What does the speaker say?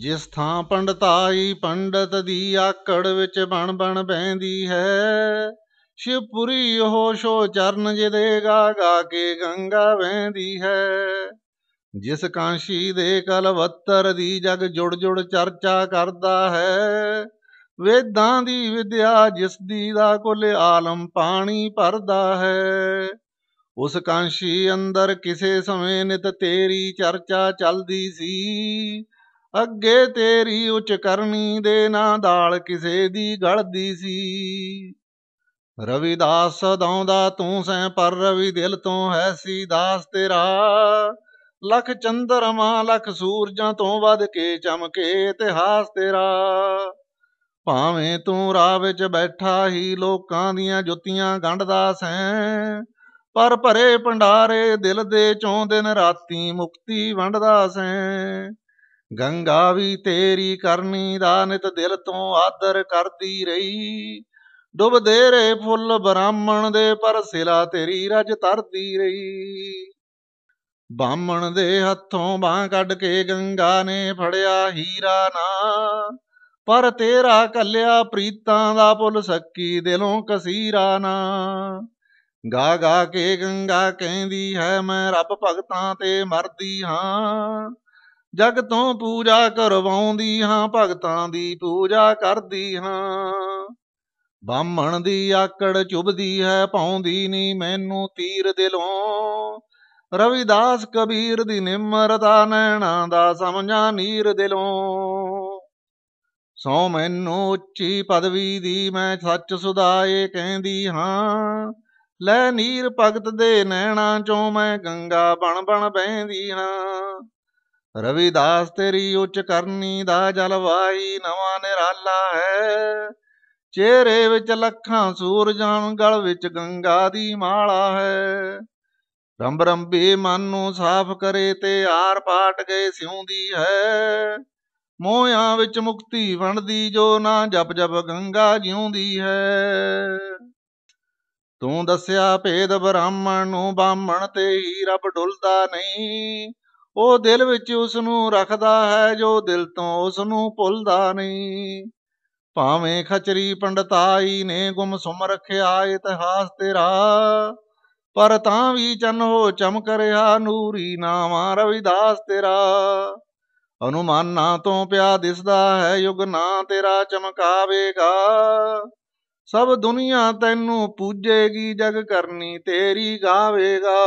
ਜਿਸ ਥਾਂ ਪੰਡਤਾਈ ਪੰਡਤ ਦੀ ਆਕੜ ਵਿੱਚ ਬਣ ਬਣ ਬੈਂਦੀ ਹੈ ਸ਼ਿਵਪੁਰੀ ਉਹ ਸ਼ੋ ਚਰਨ ਜਿਹਦੇ ਗਾ ਗਾ ਕੇ ਗੰਗਾ ਵਹਿੰਦੀ ਹੈ ਜਿਸ ਕਾਂਸ਼ੀ ਦੇ ਕਲਵੱਤਰ ਦੀ ਜਗ ਜੁੜ ਜੁੜ ਚਰਚਾ ਕਰਦਾ ਹੈ ਵੇਦਾਂ ਦੀ ਵਿਦਿਆ ਜਿਸ ਦੀ ਦਾ ਕੁੱਲ ਆਲਮ ਪਾਣੀ ਭਰਦਾ ਹੈ ਉਸ ਕਾਂਸ਼ੀ ਅੰਦਰ ਕਿਸੇ ਸਮੇਂ ਨਿਤ ਤੇਰੀ ਚਰਚਾ ਚੱਲਦੀ ਸੀ ਅੱਗੇ ਤੇਰੀ ਉੱਚ ਕਰਨੀ ਦੇ ਨਾ ਦਾਲ ਕਿਸੇ ਦੀ ਗਲਦੀ ਸੀ ਰਵਿਦਾਸ ਸਦਾਉਂਦਾ ਤੂੰ ਸੈਂ ਪਰ ਰਵੀ ਦਿਲ ਤੋਂ ਹੈ ਸੀ ਦਾਸ ਤੇਰਾ ਲਖ ਚੰਦਰਮਾ ਲਖ ਸੂਰਜਾਂ ਤੋਂ ਵੱਧ ਕੇ ਚਮਕੇ ਇਤਿਹਾਸ ਤੇਰਾ ਭਾਵੇਂ ਤੂੰ ਰਾਹ ਵਿੱਚ ਬੈਠਾ ਹੀ ਲੋਕਾਂ ਦੀਆਂ ਜੁੱਤੀਆਂ ਗੰਢਦਾ ਸੈਂ ਪਰ ਭਰੇ ਪੰਡਾਰੇ ਦਿਲ ਦੇ ਚੋਂ ਦਿਨ ਰਾਤੀ ਮੁਕਤੀ ਵੰਡਦਾ ਸੈਂ ਗੰਗਾ ਵੀ ਤੇਰੀ ਕਰਨੀ ਦਾ ਨਿਤ ਦਿਲ ਤੋਂ ਆਦਰ ਕਰਦੀ ਰਹੀ ਡੁੱਬਦੇ ਰਹੇ ਫੁੱਲ ਬ੍ਰਾਹਮਣ ਦੇ ਪਰ ਸਿਲਾ ਤੇਰੀ ਰਜ ਤਰਦੀ ਰਹੀ ਬਾਹਮਣ ਦੇ ਹੱਥੋਂ ਬਾਹ ਕੱਢ ਕੇ ਗੰਗਾ ਨੇ ਫੜਿਆ ਹੀਰਾ ਨਾ ਪਰ ਤੇਰਾ ਕੱਲਿਆ ਪ੍ਰੀਤਾਂ ਦਾ ਪੁੱਲ ਸੱਕੀ ਦਿਲੋਂ ਕਸੀਰਾ ਨਾ ਗਾ ਗਾ ਕੇ ਗੰਗਾ ਕਹਿੰਦੀ ਹੈ ਮੈਂ ਰੱਬ ਭਗਤਾਂ ਤੇ ਮਰਦੀ ਹਾਂ ਜਗ ਤੋਂ ਪੂਜਾ ਕਰਵਾਉਂਦੀ ਹਾਂ ਭਗਤਾਂ ਦੀ ਪੂਜਾ ਕਰਦੀ ਹਾਂ ਬਾਹਮਣ ਦੀ ਆਕੜ ਚੁਬਦੀ ਹੈ ਪਾਉਂਦੀ ਨਹੀਂ ਮੈਨੂੰ ਤੀਰ ਦਿਲੋਂ ਰਵਿਦਾਸ ਕਬੀਰ ਦੀ ਨਿਮਰਤਾ ਨੈਣਾ ਦਾ ਸਮਝਾ ਨੀਰ ਦਿਲੋਂ ਸੋ ਮੈਨੂੰ ਉੱਚੀ ਪਦਵੀ ਦੀ ਮੈਂ ਸੱਚ ਸੁਦਾਏ ਕਹਿੰਦੀ ਹਾਂ ਲੈ ਨੀਰ ਭਗਤ ਦੇ ਨੈਣਾ ਚੋਂ ਮੈਂ ਗੰਗਾ ਬਣ ਬਣ ਬਹਿੰਦੀ ਹਾਂ ਰਵਿਦਾਸ ਤੇਰੀ ਉੱਚ ਕਰਨੀ ਦਾ ਜਲਵਾਈ ਨਵਾਂ ਨਿਰਾਲਾ ਹੈ ਚਿਹਰੇ ਵਿੱਚ ਲੱਖਾਂ ਸੂਰਜਾਂ ਗਲ ਵਿੱਚ ਗੰਗਾ ਦੀ ਮਾਲਾ ਹੈ ਰੰਬ ਰੰਬੇ ਮਨ ਨੂੰ ਸਾਫ਼ ਕਰੇ ਤੇ ਆਰ ਪਾਟ ਗਏ ਸਿਉਂਦੀ ਹੈ ਮੋਹਾਂ ਵਿੱਚ ਮੁਕਤੀ ਵਣਦੀ ਜੋ ਨਾ ਜਪ ਜਪ ਗੰਗਾ ਜਿਉਂਦੀ ਹੈ ਤੂੰ ਦੱਸਿਆ ਭੇਦ ਬ੍ਰਾਹਮਣ ਨੂੰ ਬਾਹਮਣ ਤੇ ਹੀ ਰੱਬ ਡੁੱਲਦਾ ਨਹੀਂ ਉਹ ਦਿਲ ਵਿੱਚ ਉਸ ਨੂੰ ਰੱਖਦਾ ਹੈ ਜੋ ਦਿਲ ਤੋਂ ਉਸ ਨੂੰ ਭੁੱਲਦਾ ਨਹੀਂ ਭਾਵੇਂ ਖਚਰੀ ਪੰਡਤਾਈ ਨੇ ਗੁਮ ਸੁਮ ਰੱਖਿਆ ਇਤਿਹਾਸ ਤੇਰਾ ਪਰ ਤਾਂ ਵੀ ਚੰਨ ਹੋ ਚਮਕ ਰਿਹਾ ਨੂਰੀ ਨਾਮਾ ਰਵਿਦਾਸ ਤੇਰਾ ਅਨੁਮਾਨਾਂ ਤੋਂ ਪਿਆ ਦਿਸਦਾ ਹੈ ਯੁਗ ਨਾ ਤੇਰਾ ਚਮਕਾਵੇਗਾ ਸਭ ਦੁਨੀਆ ਤੈਨੂੰ ਪੂਜੇਗੀ ਜਗ ਕਰਨੀ ਤੇਰੀ ਗਾਵੇਗਾ